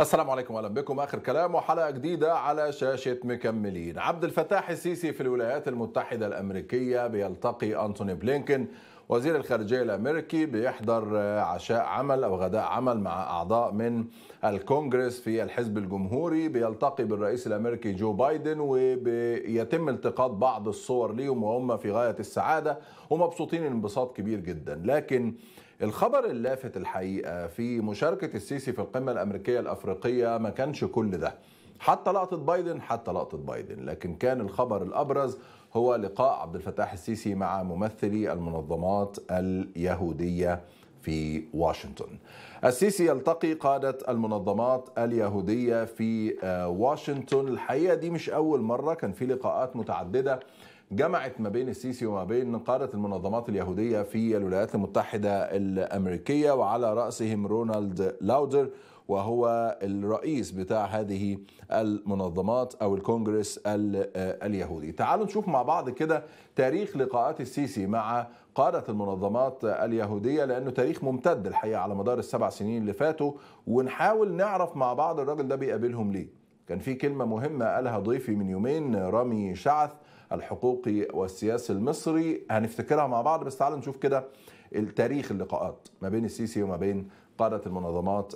السلام عليكم اهلا بكم اخر كلام وحلقه جديده على شاشه مكملين عبد الفتاح السيسي في الولايات المتحده الامريكيه بيلتقي انتوني بلينكن وزير الخارجية الأمريكي بيحضر آه، عشاء عمل أو غداء عمل مع أعضاء من الكونجرس في الحزب الجمهوري بيلتقي بالرئيس الأمريكي جو بايدن وبيتم التقاط بعض الصور ليهم وهم في غاية السعادة ومبسوطين انبساط كبير جدا لكن الخبر اللافت الحقيقة في مشاركة السيسي في القمة الأمريكية الأفريقية ما كانش كل ده حتى لقطة بايدن حتى لقطة بايدن لكن كان الخبر الأبرز هو لقاء عبد الفتاح السيسي مع ممثلي المنظمات اليهودية في واشنطن. السيسي يلتقي قادة المنظمات اليهودية في آه، واشنطن، الحقيقة دي مش أول مرة كان في لقاءات متعددة جمعت ما بين السيسي وما بين قادة المنظمات اليهودية في الولايات المتحدة الأمريكية وعلى رأسهم رونالد لاودر وهو الرئيس بتاع هذه المنظمات او الكونجرس آه، اليهودي تعالوا نشوف مع بعض كده تاريخ لقاءات السيسي مع قادة المنظمات اليهودية لأنه تاريخ ممتد الحقيقة على مدار السبع سنين اللي فاتوا ونحاول نعرف مع بعض الراجل ده بيقابلهم ليه كان في كلمة مهمة قالها ضيفي من يومين رامي شعث الحقوقي والسياسي المصري هنفتكرها مع بعض بس تعالوا نشوف كده التاريخ اللقاءات ما بين السيسي وما بين قادة المنظمات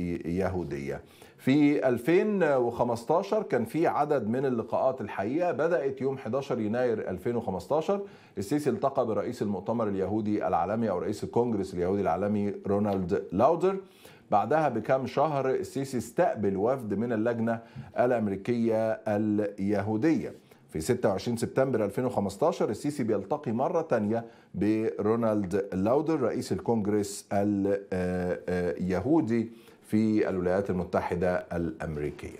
اليهودية في 2015 كان في عدد من اللقاءات الحقيقة بدأت يوم 11 يناير 2015 السيسي التقى برئيس المؤتمر اليهودي العالمي أو رئيس الكونجرس اليهودي العالمي رونالد لاودر بعدها بكم شهر السيسي استقبل وفد من اللجنة الأمريكية اليهودية في 26 سبتمبر 2015 السيسي بيلتقي مرة تانية برونالد لاودر رئيس الكونغرس اليهودي آه، آه، في الولايات المتحدة الأمريكية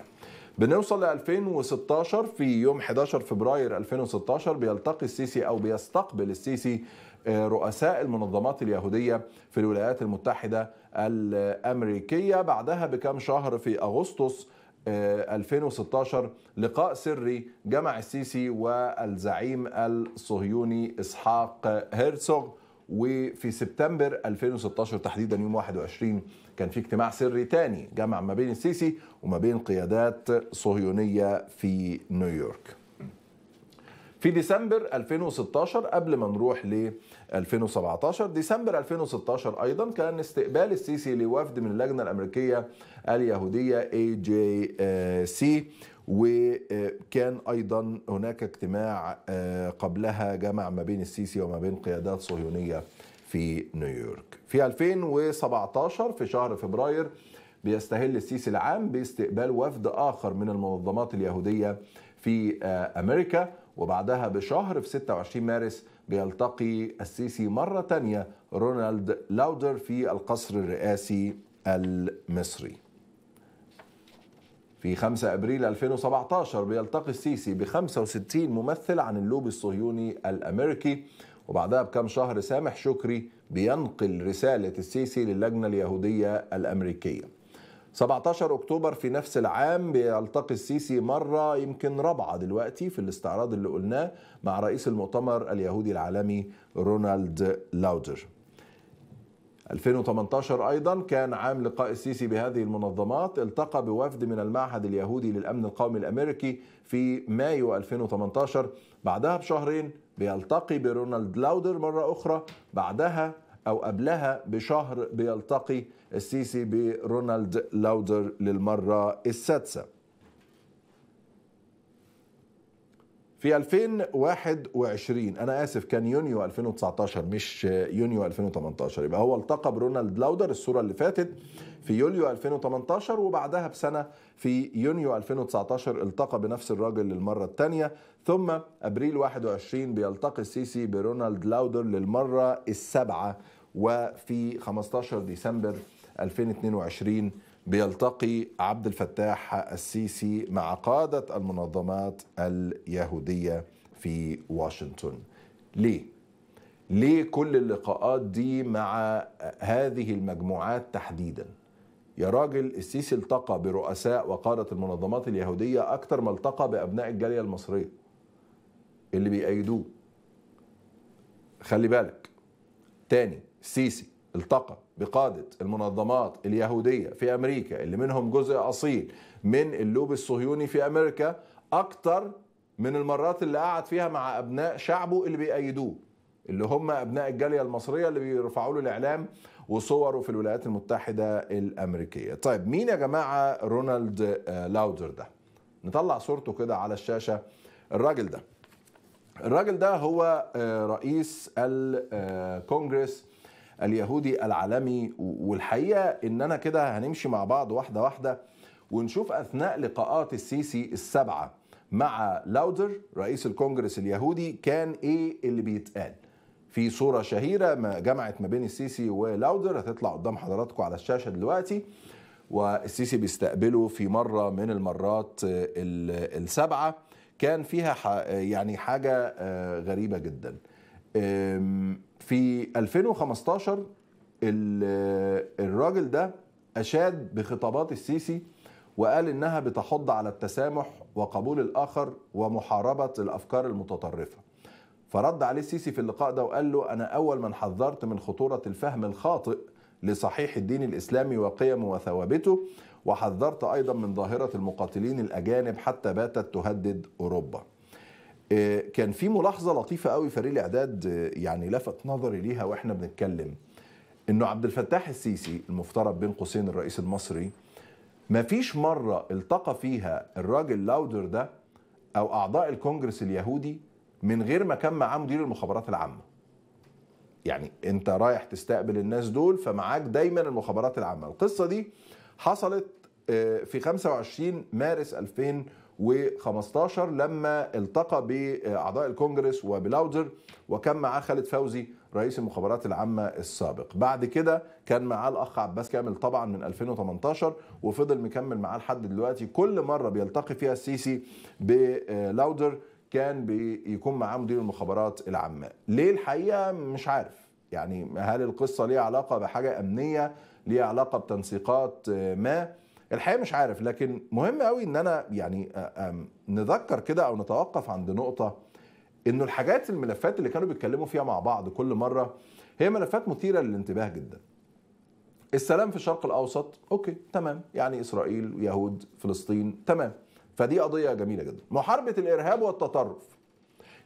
بنوصل ل 2016 في يوم 11 فبراير 2016 بيلتقي السيسي أو بيستقبل السيسي آه، رؤساء المنظمات اليهودية في الولايات المتحدة الأمريكية بعدها بكم شهر في أغسطس 2016 آه، لقاء سري جمع السيسي والزعيم الصهيوني اسحاق هيرتسوغ وفي سبتمبر 2016 تحديدا يوم 21 كان في اجتماع سري تاني جمع ما بين السيسي وما بين قيادات صهيونيه في نيويورك. في ديسمبر 2016 قبل ما نروح ل 2017 ديسمبر 2016 ايضا كان استقبال السيسي لوفد من اللجنه الامريكيه اليهوديه اي جي سي وكان ايضا هناك اجتماع آه، قبلها جمع ما بين السيسي وما بين قيادات صهيونيه في نيويورك في 2017 في شهر فبراير بيستهل السيسي العام باستقبال وفد اخر من المنظمات اليهوديه في آه، امريكا وبعدها بشهر في 26 مارس بيلتقي السيسي مرة تانية رونالد لاودر في القصر الرئاسي المصري في 5 أبريل 2017 بيلتقي السيسي ب 65 ممثل عن اللوبي الصهيوني الأمريكي وبعدها بكم شهر سامح شكري بينقل رسالة السيسي للجنة اليهودية الأمريكية 17 اكتوبر في نفس العام بيلتقي السيسي مره يمكن رابعه دلوقتي في الاستعراض اللي قلناه مع رئيس المؤتمر اليهودي العالمي رونالد لاودر. 2018 ايضا كان عام لقاء السيسي بهذه المنظمات التقى بوفد من المعهد اليهودي للامن القومي الامريكي في مايو 2018 بعدها بشهرين بيلتقي برونالد لاودر مره اخرى بعدها أو قبلها بشهر بيلتقي السيسي برونالد لاودر للمرة السادسة في 2021 انا اسف كان يونيو 2019 مش يونيو 2018 يبقى هو التقى برونالد لاودر الصوره اللي فاتت في يوليو 2018 وبعدها بسنه في يونيو 2019 التقى بنفس الراجل للمره الثانيه ثم ابريل 21 بيلتقي السيسي برونالد لاودر للمره السابعه وفي 15 ديسمبر 2022 بيلتقي عبد الفتاح السيسي مع قادة المنظمات اليهودية في واشنطن ليه؟ ليه كل اللقاءات دي مع هذه المجموعات تحديدا يا راجل السيسي التقى برؤساء وقادة المنظمات اليهودية أكثر ما التقى بأبناء الجالية المصرية اللي بيأيدوه خلي بالك تاني السيسي التقى بقادة المنظمات اليهودية في أمريكا اللي منهم جزء أصيل من اللوب الصهيوني في أمريكا أكتر من المرات اللي قعد فيها مع أبناء شعبه اللي بيأيدوه اللي هم أبناء الجالية المصرية اللي بيرفعوا له الإعلام وصوره في الولايات المتحدة الأمريكية طيب مين يا جماعة رونالد آه، لاودر ده نطلع صورته كده على الشاشة الراجل ده الراجل ده هو آه، رئيس الكونجرس آه، اليهودي العالمي والحقيقه ان انا كده هنمشي مع بعض واحده واحده ونشوف اثناء لقاءات السيسي السبعه مع لاودر رئيس الكونجرس اليهودي كان ايه اللي بيتقال في صورة شهيرة ما جمعت ما بين السيسي ولاودر هتطلع قدام حضراتكم على الشاشة دلوقتي والسيسي بيستقبله في مرة من المرات السبعة كان فيها يعني حاجة آه، غريبة جدا في 2015 آه، الراجل ده أشاد بخطابات السيسي وقال إنها بتحض على التسامح وقبول الآخر ومحاربة الأفكار المتطرفة فرد عليه السيسي في اللقاء ده وقال له أنا أول من حذرت من خطورة الفهم الخاطئ لصحيح الدين الإسلامي وقيمه وثوابته وحذرت أيضا من ظاهرة المقاتلين الأجانب حتى باتت تهدد أوروبا آه، كان في ملاحظه لطيفه قوي فريق الاعداد آه، يعني لفت نظري ليها واحنا بنتكلم انه عبد الفتاح السيسي المفترض بين قوسين الرئيس المصري ما فيش مره التقى فيها الراجل لاودر ده او اعضاء الكونجرس اليهودي من غير ما كان معاه مدير المخابرات العامه يعني انت رايح تستقبل الناس دول فمعاك دايما المخابرات العامه القصه دي حصلت آه، في 25 مارس 2000 و15 لما التقى باعضاء الكونجرس وبلاودر وكان معاه خالد فوزي رئيس المخابرات العامه السابق بعد كده كان معاه الاخ عباس كامل طبعا من 2018 وفضل مكمل معاه لحد دلوقتي كل مره بيلتقي فيها السيسي بلاودر كان بيكون معاه مدير المخابرات العامه ليه الحقيقه مش عارف يعني هل القصه ليها علاقه بحاجه امنيه ليها علاقه بتنسيقات ما الحقيقه مش عارف لكن مهم قوي ان انا يعني نذكر كده او نتوقف عند نقطه انه الحاجات الملفات اللي كانوا بيتكلموا فيها مع بعض كل مره هي ملفات مثيره للانتباه جدا السلام في الشرق الاوسط اوكي تمام يعني اسرائيل يهود فلسطين تمام فدي قضيه جميله جدا محاربه الارهاب والتطرف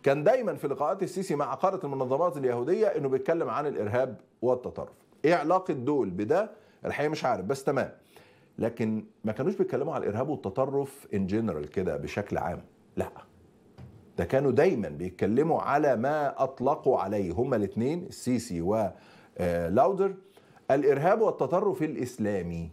كان دايما في لقاءات السيسي مع قاره المنظمات اليهوديه انه بيتكلم عن الارهاب والتطرف ايه علاقه دول بده الحقيقه مش عارف بس تمام لكن ما كانوش بيتكلموا على الارهاب والتطرف ان جنرال كده بشكل عام لا ده كانوا دايما بيتكلموا على ما اطلقوا عليه هما الاثنين السيسي ولاودر آه، الارهاب والتطرف الاسلامي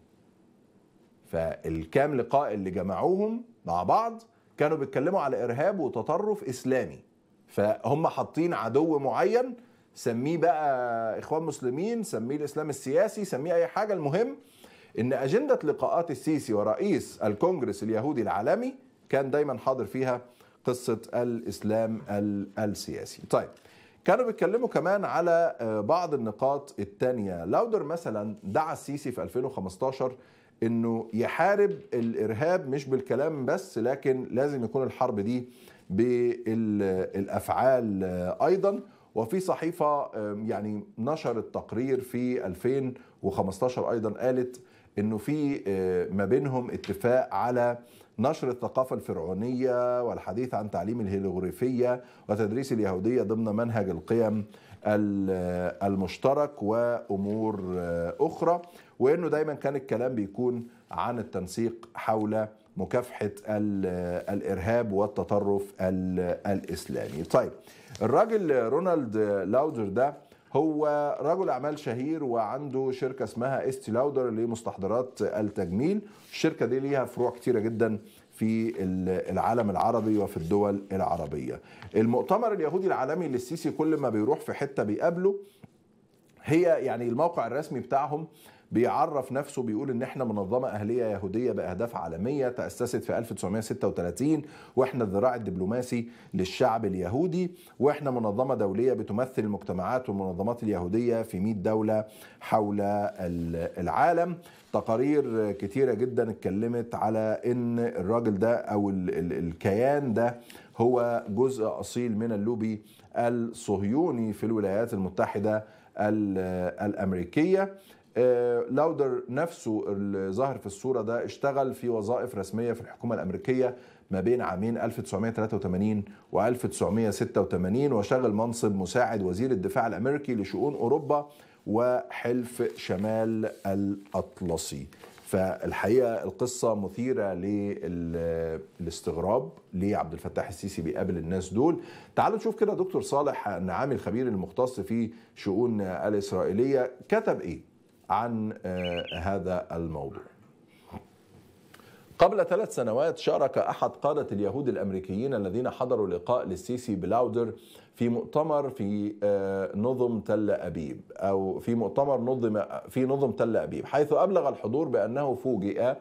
فالكام لقاء اللي جمعوهم مع بعض كانوا بيتكلموا على ارهاب وتطرف اسلامي فهم حاطين عدو معين سميه بقى اخوان مسلمين سميه الاسلام السياسي سميه اي حاجه المهم ان اجنده لقاءات السيسي ورئيس الكونجرس اليهودي العالمي كان دايما حاضر فيها قصه الاسلام السياسي. طيب كانوا بيتكلموا كمان على آه، بعض النقاط الثانيه، لاودر مثلا دعا السيسي في 2015 انه يحارب الارهاب مش بالكلام بس لكن لازم يكون الحرب دي بالافعال آه، ايضا وفي صحيفه يعني نشرت تقرير في 2015 ايضا قالت انه في آه، ما بينهم اتفاق على نشر الثقافة الفرعونية والحديث عن تعليم الهيروغليفية وتدريس اليهودية ضمن منهج القيم آه، المشترك وأمور آه، أخرى وأنه دايما كان الكلام بيكون عن التنسيق حول مكافحة الإرهاب والتطرف الإسلامي طيب الراجل رونالد لاودر ده هو رجل اعمال شهير وعنده شركه اسمها استي لاودر لمستحضرات التجميل الشركه دي ليها فروع كتيره جدا في العالم العربي وفي الدول العربيه المؤتمر اليهودي العالمي اللي السيسي كل ما بيروح في حته بيقابله هي يعني الموقع الرسمي بتاعهم بيعرف نفسه بيقول ان احنا منظمه اهليه يهوديه باهداف عالميه تاسست في 1936 واحنا الذراع الدبلوماسي للشعب اليهودي واحنا منظمه دوليه بتمثل المجتمعات والمنظمات اليهوديه في 100 دوله حول العالم تقارير كتيرة جدا اتكلمت على ان الراجل ده او الكيان ده هو جزء اصيل من اللوبي الصهيوني في الولايات المتحده الامريكيه آه، لاودر نفسه اللي ظاهر في الصورة ده اشتغل في وظائف رسمية في الحكومة الأمريكية ما بين عامين 1983 و 1986 وشغل منصب مساعد وزير الدفاع الأمريكي لشؤون أوروبا وحلف شمال الأطلسي فالحقيقة القصة مثيرة للاستغراب ليه عبد الفتاح السيسي بيقابل الناس دول تعالوا نشوف كده دكتور صالح النعامي الخبير المختص في شؤون الإسرائيلية كتب إيه عن آه، هذا الموضوع قبل ثلاث سنوات شارك أحد قادة اليهود الأمريكيين الذين حضروا لقاء للسيسي بلاودر في مؤتمر في آه، نظم تل أبيب أو في مؤتمر نظم في نظم تل أبيب حيث أبلغ الحضور بأنه فوجئ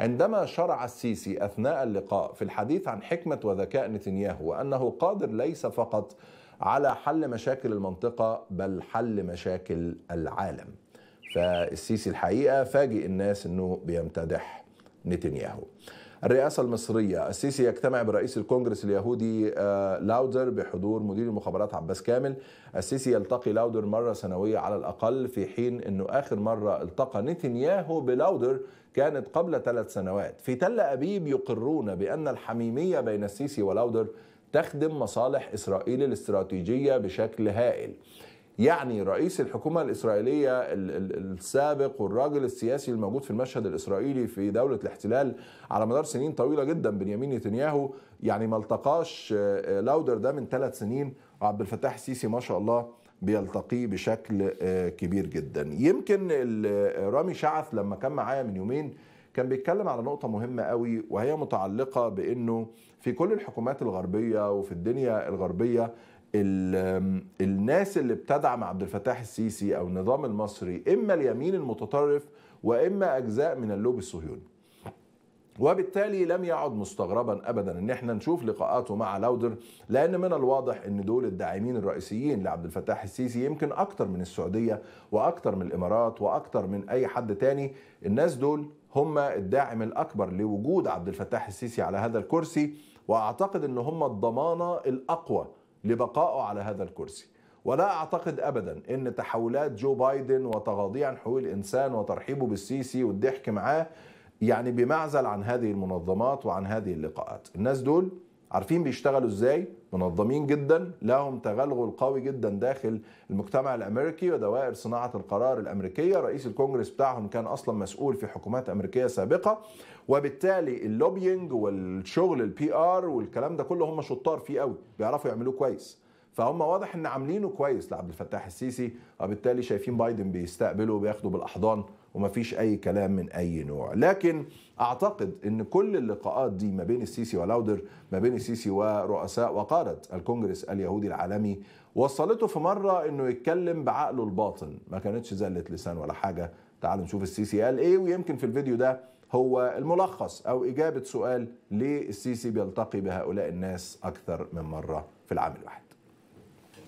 عندما شرع السيسي أثناء اللقاء في الحديث عن حكمة وذكاء نتنياهو وأنه قادر ليس فقط على حل مشاكل المنطقة بل حل مشاكل العالم فالسيسي الحقيقه فاجئ الناس انه بيمتدح نتنياهو الرئاسة المصرية السيسي يجتمع برئيس الكونجرس اليهودي آه، لاودر بحضور مدير المخابرات عباس كامل السيسي يلتقي لاودر مرة سنوية على الأقل في حين أنه آخر مرة التقى نتنياهو بلاودر كانت قبل ثلاث سنوات في تل أبيب يقرون بأن الحميمية بين السيسي ولاودر تخدم مصالح إسرائيل الاستراتيجية بشكل هائل يعني رئيس الحكومة الإسرائيلية السابق والراجل السياسي الموجود في المشهد الإسرائيلي في دولة الاحتلال على مدار سنين طويلة جدا بنيامين نتنياهو يعني ما التقاش آه، لاودر ده من ثلاث سنين عبد الفتاح السيسي ما شاء الله بيلتقيه بشكل آه، كبير جدا يمكن آه، رامي شعث لما كان معايا من يومين كان بيتكلم على نقطة مهمة قوي وهي متعلقة بأنه في كل الحكومات الغربية وفي الدنيا الغربية الناس اللي بتدعم عبد الفتاح السيسي او النظام المصري اما اليمين المتطرف واما اجزاء من اللوبي الصهيوني وبالتالي لم يعد مستغربا ابدا ان احنا نشوف لقاءاته مع لاودر لان من الواضح ان دول الداعمين الرئيسيين لعبد الفتاح السيسي يمكن اكتر من السعوديه واكتر من الامارات واكتر من اي حد تاني الناس دول هم الداعم الاكبر لوجود عبد الفتاح السيسي على هذا الكرسي واعتقد ان هم الضمانه الاقوى لبقائه على هذا الكرسي ولا أعتقد أبدا أن تحولات جو بايدن وتغاضيه عن حقوق الإنسان وترحيبه بالسيسي والضحك معاه يعني بمعزل عن هذه المنظمات وعن هذه اللقاءات الناس دول عارفين بيشتغلوا ازاي منظمين جدا لهم تغلغل قوي جدا داخل المجتمع الامريكي ودوائر صناعه القرار الامريكيه رئيس الكونجرس بتاعهم كان اصلا مسؤول في حكومات امريكيه سابقه وبالتالي اللوبينج والشغل البي ار والكلام ده كله هم شطار فيه قوي بيعرفوا يعملوه كويس فهم واضح ان عاملينه كويس لعبد الفتاح السيسي وبالتالي شايفين بايدن بيستقبله وبياخده بالاحضان وما فيش أي كلام من أي نوع لكن أعتقد أن كل اللقاءات دي ما بين السيسي ولاودر ما بين السيسي ورؤساء وقادة الكونجرس اليهودي العالمي وصلته في مرة أنه يتكلم بعقله الباطن ما كانتش زلت لسان ولا حاجة تعالوا نشوف السيسي قال إيه ويمكن في الفيديو ده هو الملخص أو إجابة سؤال ليه السيسي بيلتقي بهؤلاء الناس أكثر من مرة في العام الواحد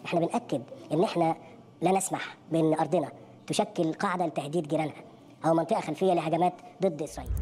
احنا بنأكد ان احنا لا نسمح بان ارضنا تشكل قاعده لتهديد جيراننا أو منطقة خلفية لهجمات ضد إسرائيل